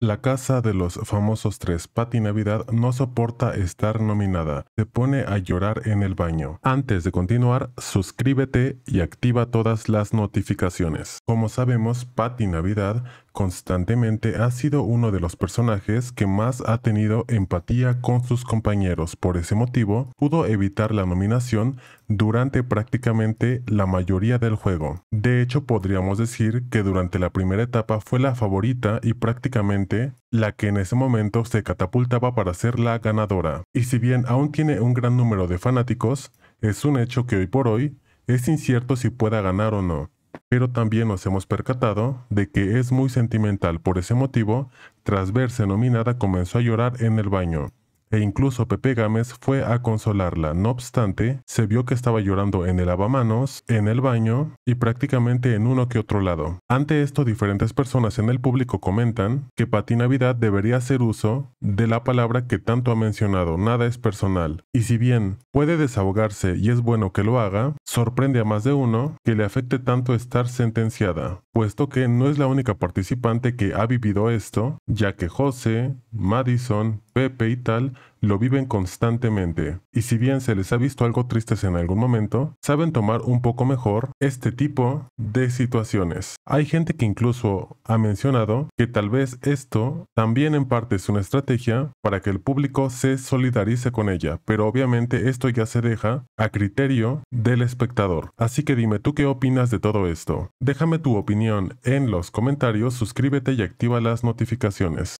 La casa de los famosos tres Patty Navidad no soporta estar nominada. Se pone a llorar en el baño. Antes de continuar, suscríbete y activa todas las notificaciones. Como sabemos, Patty Navidad constantemente ha sido uno de los personajes que más ha tenido empatía con sus compañeros. Por ese motivo, pudo evitar la nominación durante prácticamente la mayoría del juego. De hecho, podríamos decir que durante la primera etapa fue la favorita y prácticamente la que en ese momento se catapultaba para ser la ganadora. Y si bien aún tiene un gran número de fanáticos, es un hecho que hoy por hoy es incierto si pueda ganar o no. Pero también nos hemos percatado de que es muy sentimental por ese motivo, tras verse nominada comenzó a llorar en el baño e incluso Pepe Gámez fue a consolarla. No obstante, se vio que estaba llorando en el lavamanos, en el baño y prácticamente en uno que otro lado. Ante esto, diferentes personas en el público comentan que Pati Navidad debería hacer uso de la palabra que tanto ha mencionado, nada es personal. Y si bien puede desahogarse y es bueno que lo haga, sorprende a más de uno que le afecte tanto estar sentenciada, puesto que no es la única participante que ha vivido esto, ya que José, Madison, Pepe y tal lo viven constantemente, y si bien se les ha visto algo tristes en algún momento, saben tomar un poco mejor este tipo de situaciones. Hay gente que incluso ha mencionado que tal vez esto también en parte es una estrategia para que el público se solidarice con ella, pero obviamente esto ya se deja a criterio del espectador. Así que dime tú qué opinas de todo esto. Déjame tu opinión en los comentarios, suscríbete y activa las notificaciones.